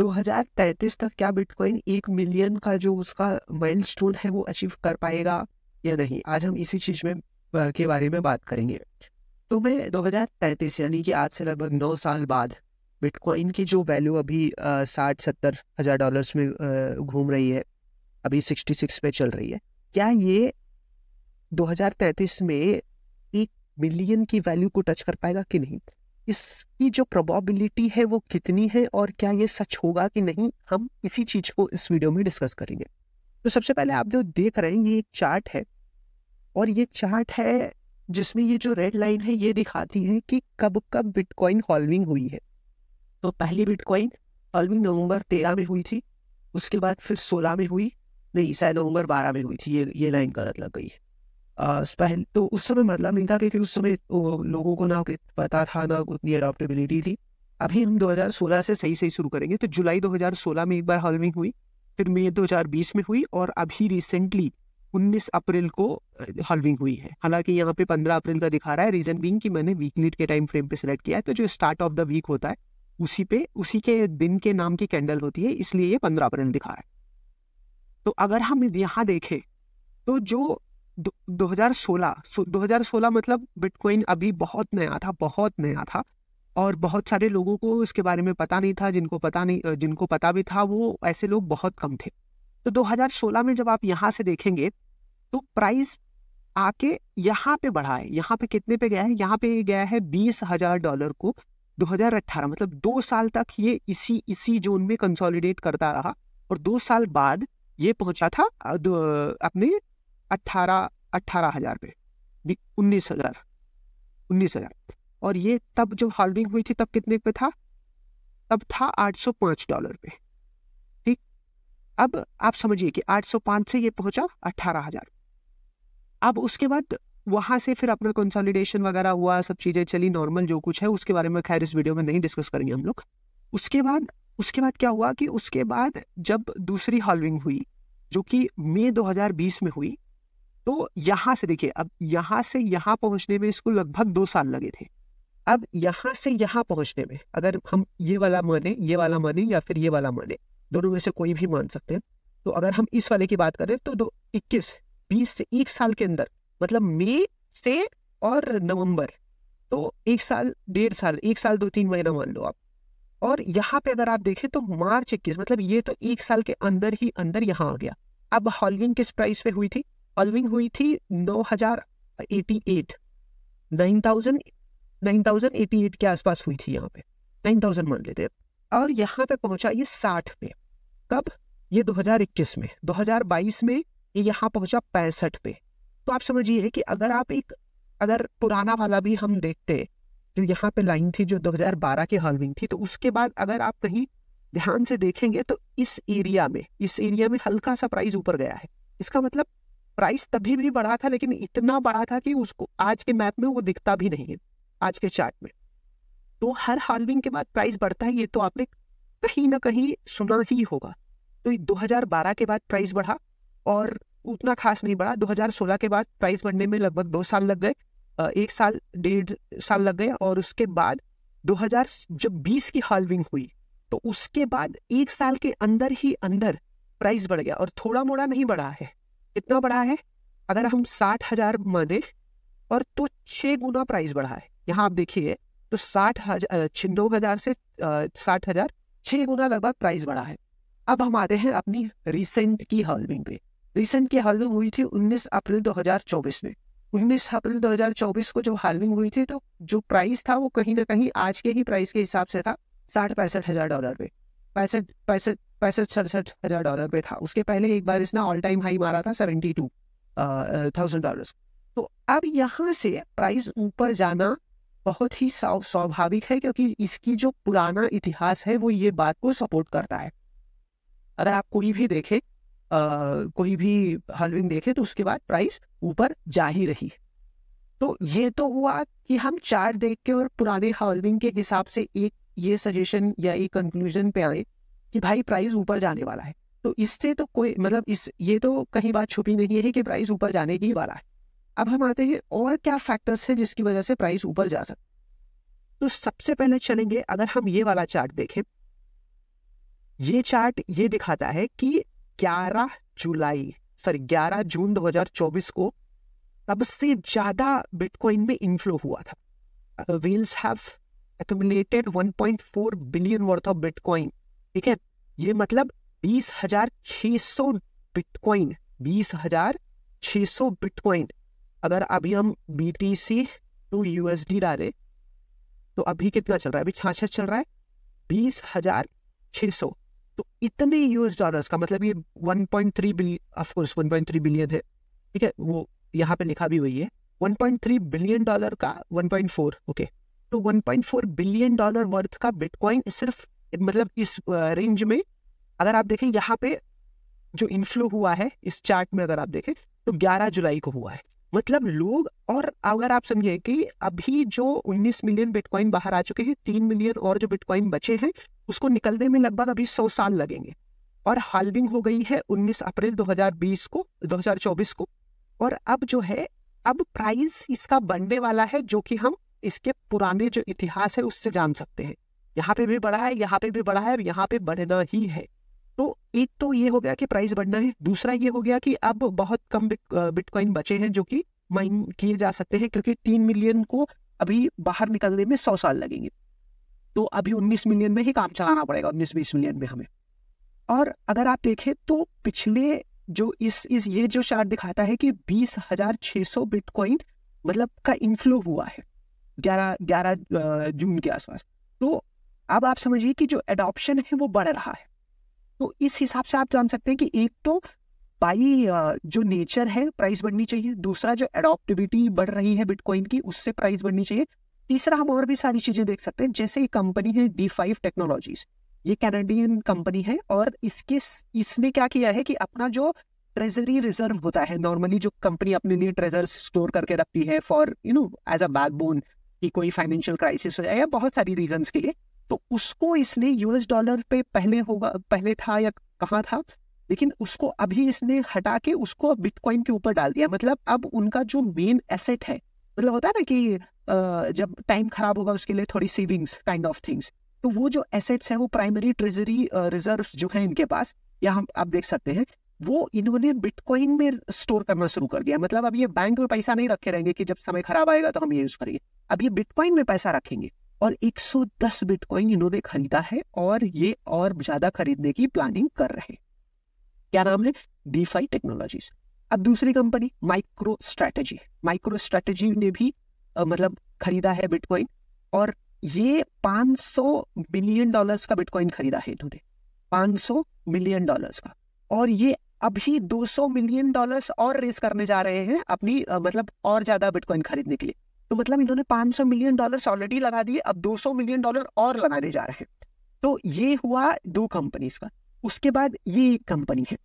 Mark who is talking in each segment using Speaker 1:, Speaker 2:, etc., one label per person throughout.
Speaker 1: 2033 तक क्या बिटकॉइन एक मिलियन का जो उसका माइलस्टोन स्टोन है वो अचीव कर पाएगा या नहीं आज हम इसी चीज में के बारे में बात करेंगे तो मैं 2033 यानी कि आज से लगभग नौ साल बाद बिटकॉइन की जो वैल्यू अभी साठ सत्तर हजार डॉलर्स में घूम रही है अभी 66 पे चल रही है क्या ये 2033 में एक मिलियन की वैल्यू को टच कर पाएगा कि नहीं इसकी जो प्रोबेबिलिटी है वो कितनी है और क्या ये सच होगा कि नहीं हम इसी चीज को इस वीडियो में डिस्कस करेंगे तो सबसे पहले आप जो देख रहे हैं ये एक चार्ट है और ये चार्ट है जिसमें ये जो रेड लाइन है ये दिखाती है कि कब कब बिटकॉइन हॉल्विंग हुई है तो पहली बिटकॉइन हॉल्विंग नवंबर तेरह में हुई थी उसके बाद फिर सोलह में हुई नहीं शायद नवंबर बारह में हुई थी ये ये लाइन गलत लग गई है पहन तो उस समय मतलब नहीं था क्योंकि उस समय तो लोगों को ना पता था ना उतनी अडोप्टेबिलिटी थी अभी हम 2016 से सही सही शुरू करेंगे तो जुलाई 2016 में एक बार हॉलविंग हुई फिर मई 2020 में हुई और अभी रिसेंटली 19 अप्रैल को हॉलविंग हुई है हालांकि यहाँ पे 15 अप्रैल का दिखा रहा है रीजन बिंग कि मैंने वीकलीड के टाइम फ्रेम पे सिलेक्ट किया है तो जो स्टार्ट ऑफ द वीक होता है उसी पे उसी के दिन के नाम की कैंडल होती है इसलिए ये पंद्रह अप्रैल दिखा रहा है तो अगर हम यहाँ देखें तो जो दो हज़ार सोलह दो हज़ार सोलह मतलब बिटकॉइन अभी बहुत नया था बहुत नया था और बहुत सारे लोगों को इसके बारे में पता नहीं था जिनको पता नहीं जिनको पता भी था वो ऐसे लोग बहुत कम थे तो 2016 में जब आप यहाँ से देखेंगे तो प्राइस आके यहाँ पे बढ़ा है यहाँ पे कितने पे गया है यहाँ पे गया है बीस हजार डॉलर को 2018 मतलब दो साल तक ये इसी इसी जोन में कंसोलिडेट करता रहा और दो साल बाद ये पहुंचा था अपने अट्ठारह अट्ठारह हजार पे उन्नीस हजार उन्नीस हजार और ये तब जब हाल्विंग हुई थी तब कितने पे था तब था आठ सौ 805 डॉलर पे ठीक अब आप समझिए कि आठ सौ 805 से ये पहुंचा अट्ठारह हजार अब उसके बाद वहां से फिर अपना कंसोलिडेशन वगैरह हुआ सब चीजें चली नॉर्मल जो कुछ है उसके बारे में खैर इस वीडियो में नहीं डिस्कस करेंगे हम लोग उसके बाद उसके बाद क्या हुआ कि उसके बाद जब दूसरी हॉलविंग हुई जो कि मई 2020 में हुई तो यहाँ से देखिए अब यहाँ से यहाँ पहुँचने में इसको लगभग दो साल लगे थे अब यहाँ से यहाँ पहुँचने में अगर हम ये वाला माने ये वाला माने या फिर ये वाला माने दोनों में से कोई भी मान सकते हैं तो अगर हम इस वाले की बात करें तो दो इक्कीस बीस से एक साल के अंदर मतलब मई से और नवंबर तो एक साल डेढ़ साल एक साल दो तीन महीना मान लो आप और यहाँ पे अगर आप देखें तो मार्च इक्कीस मतलब ये तो एक साल के अंदर ही अंदर यहाँ आ गया अब हॉलविंग किस प्राइस पे हुई थी ऑल्विंग हुई थी 2088 9000 एट के आसपास हुई थी यहाँ पे 9000 मान लेते हैं और यहाँ पे पहुंचा ये 60 पे कब ये 2021 में 2022 में ये यहाँ पहुंचा पैंसठ पे तो आप समझिए कि अगर आप एक अगर पुराना वाला भी हम देखते जो यहाँ पे लाइन थी जो 2012 के हल्विंग थी तो उसके बाद अगर आप कहीं ध्यान से देखेंगे तो इस एरिया में इस एरिया में हल्का सा प्राइस ऊपर गया है इसका मतलब प्राइस तभी भी बढ़ा था लेकिन इतना बढ़ा था कि उसको आज के मैप में वो दिखता भी नहीं है आज के चार्ट में तो हर हार्विंग के बाद प्राइस बढ़ता है ये तो आपने कहीं ना कहीं सुना ही होगा तो 2012 के बाद प्राइस बढ़ा और उतना खास नहीं बढ़ा 2016 के बाद प्राइस बढ़ने में लगभग दो साल लग गए एक साल डेढ़ साल लग गए और उसके बाद 2000 जब 20 की हालविंग हुई तो उसके बाद एक साल के अंदर ही अंदर प्राइस बढ़ गया और थोड़ा मोड़ा नहीं बढ़ा है कितना बढ़ा है अगर हम साठ हजार माने और तो छह गुना प्राइस बढ़ा है यहाँ आप देखिए तो साठ हजार नौ हजार से साठ हजार छह गुना लगभग प्राइस बढ़ा है अब हम आते हैं अपनी रिसेंट की हॉलविंग पे रिसेंट की हॉलविंग हुई थी 19 अप्रैल 2024 में 19 अप्रैल 2024 को जब हॉलविंग हुई थी तो जो प्राइस था वो कहीं ना कहीं आज के ही प्राइस के हिसाब से था साठ पैंसठ हजार डॉलर पे पैंसठ पैंसठ पैंसठ सड़सठ हजार डॉलर पे था उसके पहले एक बार इसने ऑल टाइम हाई मारा था सेवेंटी टू थाउजेंड डॉलर तो अब यहाँ से प्राइस ऊपर जाना बहुत ही स्वाभाविक है क्योंकि इसकी जो पुराना इतिहास है वो ये बात को सपोर्ट करता है अगर आप कोई भी देखे आ, कोई भी हलविंग देखे तो उसके बाद प्राइस ऊपर जा ही रही तो ये तो हुआ कि हम चार्ट देख के और पुराने हॉलविंग के हिसाब से एक ये सजेशन या एक कंक्लूजन पे आए कि भाई प्राइस ऊपर जाने वाला है तो इससे तो कोई मतलब इस ये तो कहीं बात छुपी नहीं है कि प्राइस ऊपर जाने ही वाला है अब हम आते हैं और क्या फैक्टर्स है जिसकी वजह से प्राइस ऊपर जा सकते तो सबसे पहले चलेंगे अगर हम ये वाला चार्ट देखें ये चार्ट ये दिखाता है कि 11 जुलाई सॉरी 11 जून 2024 को सबसे ज्यादा बिटकॉइन में इनफ्लो हुआ था whales have 1.4 billion worth of bitcoin ठीक है ये मतलब बीस हजार छ सौ बिटकॉइन बीस हजार छ सौ बिटकॉइन अगर अभी हम B T C to U S D डाले तो अभी कितना चल रहा है अभी छाछठ चल रहा है बीस हजार छः सौ तो इतने यूएस डॉलर्स का मतलब ये one point three billion of course three billion है ठीक है वो यहाँ पे लिखा भी हुई है one point three billion dollar का वन पॉइंट फोर ओके तो one point four billion dollar worth का बिटकॉइन सिर्फ मतलब इस रेंज में अगर आप देखें यहाँ पे जो इन्फ्लो हुआ है इस चार्ट में अगर आप देखें तो 11 जुलाई को हुआ है मतलब लोग और अगर आप समझे कि अभी जो 19 मिलियन बिटकॉइन बाहर आ चुके हैं तीन मिलियन और जो बिटकॉइन बचे हैं उसको निकलने में लगभग अभी सौ साल लगेंगे और हाल्विंग हो गई है 19 अप्रैल 2020 को 2024 को और अब जो है अब प्राइस इसका बनने वाला है जो कि हम इसके पुराने जो इतिहास है उससे जान सकते हैं यहाँ पे भी बढ़ा है यहाँ पे भी बढ़ा है यहाँ पे बढ़ना ही है तो एक तो ये हो गया कि प्राइस बढ़ना है दूसरा ये हो गया कि अब बहुत कम बिटकॉइन बचे हैं जो कि माइन किए जा सकते हैं क्योंकि तीन मिलियन को अभी बाहर निकलने में सौ साल लगेंगे तो अभी उन्नीस मिलियन में ही काम चलाना पड़ेगा उन्नीस बीस मिलियन में हमें और अगर आप देखें तो पिछले जो इस इस ये जो चार्ट दिखाता है कि बीस हजार छह सौ बिटकॉइन मतलब का इन्फ्लो हुआ है ग्यारह ग्यारह जून के आसपास तो अब आप समझिए कि जो एडॉप्शन है वो बढ़ रहा है तो इस हिसाब से आप जान सकते हैं कि एक तो बाई जो नेचर है प्राइस बढ़नी चाहिए दूसरा जो एडॉप्टिविटी बढ़ रही है बिटकॉइन की उससे प्राइस बढ़नी चाहिए तीसरा हम और भी सारी चीजें देख सकते हैं जैसे ये कंपनी है डी फाइव टेक्नोलॉजीज ये कैनेडियन कंपनी है और इसके इसने क्या किया है कि अपना जो ट्रेजरी रिजर्व होता है नॉर्मली जो कंपनी अपने लिए ट्रेजर स्टोर करके रखती है for you know as a backbone कि कोई फाइनेंशियल क्राइसिस हो जाए या बहुत सारी रीजंस के लिए तो उसको इसने यूएस डॉलर पे पहले होगा पहले था या कहाँ था लेकिन उसको अभी इसने हटा के उसको बिटकॉइन के ऊपर डाल दिया मतलब अब उनका जो मेन एसेट है मतलब होता है ना कि जब टाइम खराब होगा उसके लिए थोड़ी सेविंग्स काइंड ऑफ थिंग्स तो वो जो एसेट्स है वो प्राइमरी ट्रेजरी रिजर्व जो है इनके पास या हम आप देख सकते हैं वो इन्होंने बिटकॉइन में स्टोर करना शुरू कर दिया मतलब अब ये बैंक में पैसा नहीं रखे रहेंगे कि जब समय खराब आएगा तो हम ये यूज करेंगे अब ये बिटकॉइन में पैसा रखेंगे और 110 बिटकॉइन इन्होंने खरीदा है और ये और ज्यादा खरीदने की प्लानिंग कर रहे क्या नाम है डीफाई टेक्नोलॉजीज अब दूसरी company MicroStrategy MicroStrategy ने भी आ, मतलब खरीदा है बिटकॉइन और ये 500 बिलियन डॉलर्स का बिटकॉइन खरीदा है इन्होंने 500 मिलियन डॉलर्स का और ये अभी 200 मिलियन डॉलर्स और रेस करने जा रहे हैं अपनी आ, मतलब और ज्यादा बिटकॉइन खरीदने के लिए तो मतलब इन्होंने 500 मिलियन डॉलर ऑलरेडी लगा दिए अब 200 मिलियन डॉलर और लगाने जा रहे हैं तो ये हुआ दो कंपनीज का उसके बाद ये एक कंपनी है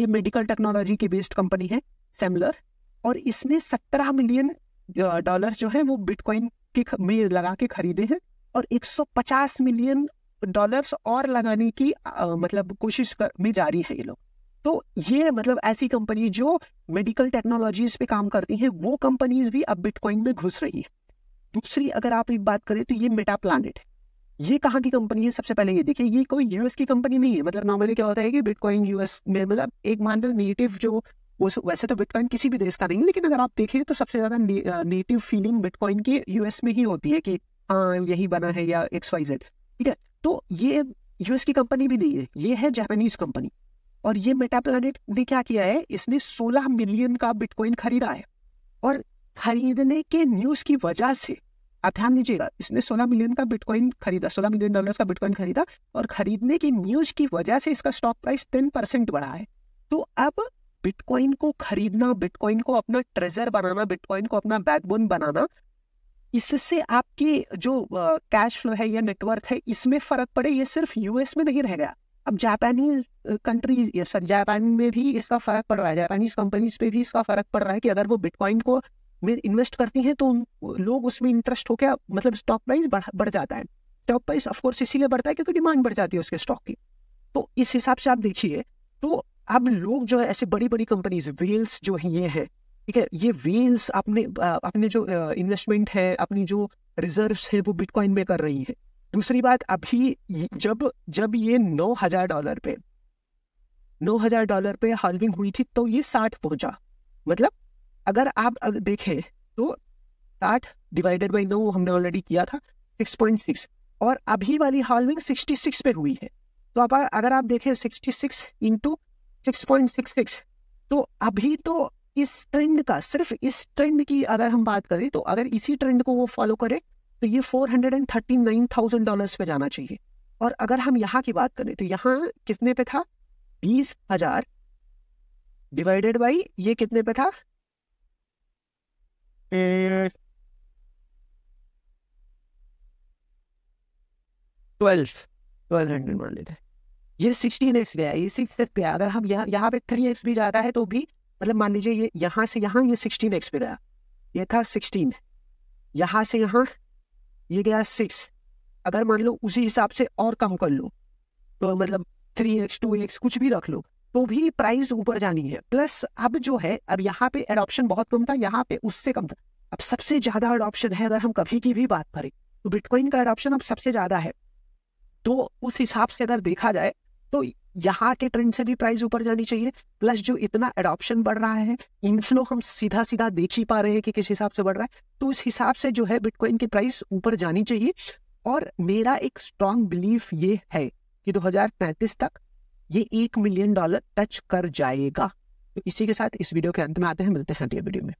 Speaker 1: ये मेडिकल टेक्नोलॉजी की बेस्ड कंपनी है सेमलर और इसने सत्रह मिलियन डॉलर जो है वो बिटकॉइन के में लगा के खरीदे हैं और 150 मिलियन डॉलर्स और लगाने की आ, मतलब कोशिश कर, में जारी है ये लोग तो ये मतलब ऐसी कंपनी जो मेडिकल टेक्नोलॉजीज पे काम करती है वो कंपनीज भी अब बिटकॉइन में घुस रही है दूसरी अगर आप एक बात करें तो ये मेटा प्लानट ये कहाँ की कंपनी है सबसे पहले ये देखिए ये कोई यूएस की कंपनी नहीं है मतलब नॉर्मली क्या होता है कि बिटकॉइन यूएस में मतलब एक मान लो नेटिव जो वैसे तो बिटकॉइन किसी भी देश का नहीं लेकिन अगर आप देखें तो सबसे ज्यादा नेटिव फीलिंग बिटकॉइन की यूएस में ही होती है कि हाँ यही बना है या एक्स वाई जेड ठीक है तो ये यूएस की कंपनी भी नहीं है ये है जापानीज कंपनी और ये मेटा प्लानिट ने क्या किया है इसने 16 मिलियन का बिटकॉइन खरीदा है और खरीदने के न्यूज की वजह से आप ध्यान दीजिएगा इसने 16 मिलियन का बिटकॉइन खरीदा 16 मिलियन डॉलर्स का बिटकॉइन खरीदा और खरीदने की न्यूज की वजह से इसका स्टॉक प्राइस 10 परसेंट बढ़ा है तो अब बिटकॉइन को खरीदना बिटकॉइन को अपना ट्रेजर बनाना बिटकॉइन को अपना बैकबोन बनाना इससे आपके जो कैश फ्लो है या नेटवर्क है इसमें फर्क पड़े ये सिर्फ यूएस में नहीं रह गया अब जापानीज कंट्री सर जापान में भी इसका फर्क पड़ रहा है जापानीज कंपनीज पे भी इसका फर्क पड़ रहा है कि अगर वो बिटकॉइन को में इन्वेस्ट करती हैं तो लोग उसमें इंटरेस्ट होकर मतलब स्टॉक प्राइस बढ़ बढ़ जाता है स्टॉक प्राइस ऑफकोर्स इसीलिए बढ़ता है क्योंकि डिमांड बढ़ जाती है उसके स्टॉक की तो इस हिसाब से आप देखिए तो अब लोग जो है ऐसे बड़ी बड़ी कंपनीज वेल्स जो है ये है ठीक है ये वेल्स अपने अपने जो इन्वेस्टमेंट है अपनी जो रिजर्व्स है वो बिटकॉइन में कर रही है दूसरी बात अभी जब जब ये नौ हजार डॉलर पे नौ हजार डॉलर पे हालविंग हुई थी तो ये साठ पहुंचा मतलब अगर आप अगर देखें तो साठ डिवाइडेड बाई नौ हमने ऑलरेडी किया था सिक्स पॉइंट सिक्स और अभी वाली हालविंग सिक्सटी सिक्स पे हुई है तो आप अगर आप देखें sixty six into six point six six तो अभी तो इस ट्रेंड का सिर्फ इस ट्रेंड की अगर हम बात करें तो अगर इसी ट्रेंड को वो फॉलो करे तो ये four hundred and thirty nine thousand dollar पे जाना चाहिए और अगर हम यहाँ की बात करें तो यहाँ कितने पे था बीस हजार डिवाइडेड बाई ये कितने पे था ट्वेल्व ट्वेल्व हंड्रेड मान लेते हैं ये सिक्सटीन एक्स गया ये सिक्स एक्स गया अगर हम यहाँ यहाँ पे थ्री एक्स भी जाता है तो भी मतलब मान लीजिए ये यहाँ से यहाँ ये सिक्सटीन एक्स पे गया ये था सिक्सटीन यहाँ से यहाँ ये गया सिक्स अगर मान लो उसी हिसाब से और कम कर लो तो मतलब थ्री एक्स टू एक्स कुछ भी रख लो तो भी प्राइस ऊपर जानी है प्लस अब जो है अब यहाँ पे एडॉप्शन बहुत कम था यहाँ पे उससे कम था अब सबसे ज्यादा एडॉप्शन है अगर हम कभी की भी बात करें तो बिटकॉइन का एडॉप्शन अब सबसे ज्यादा है तो उस हिसाब से अगर देखा जाए तो यहाँ के ट्रेंड से भी प्राइस ऊपर जानी चाहिए प्लस जो इतना एडॉप्शन बढ़ रहा है इनफ्लो हम सीधा सीधा देख ही पा रहे हैं कि किस हिसाब से बढ़ रहा है तो उस हिसाब से जो है बिटकॉइन की प्राइस ऊपर जानी चाहिए और मेरा एक स्ट्रांग बिलीफ ये है कि दो तक ये एक मिलियन डॉलर टच कर जाएगा तो इसी के साथ इस वीडियो के अंत में आते हैं मिलते हैं अगले वीडियो में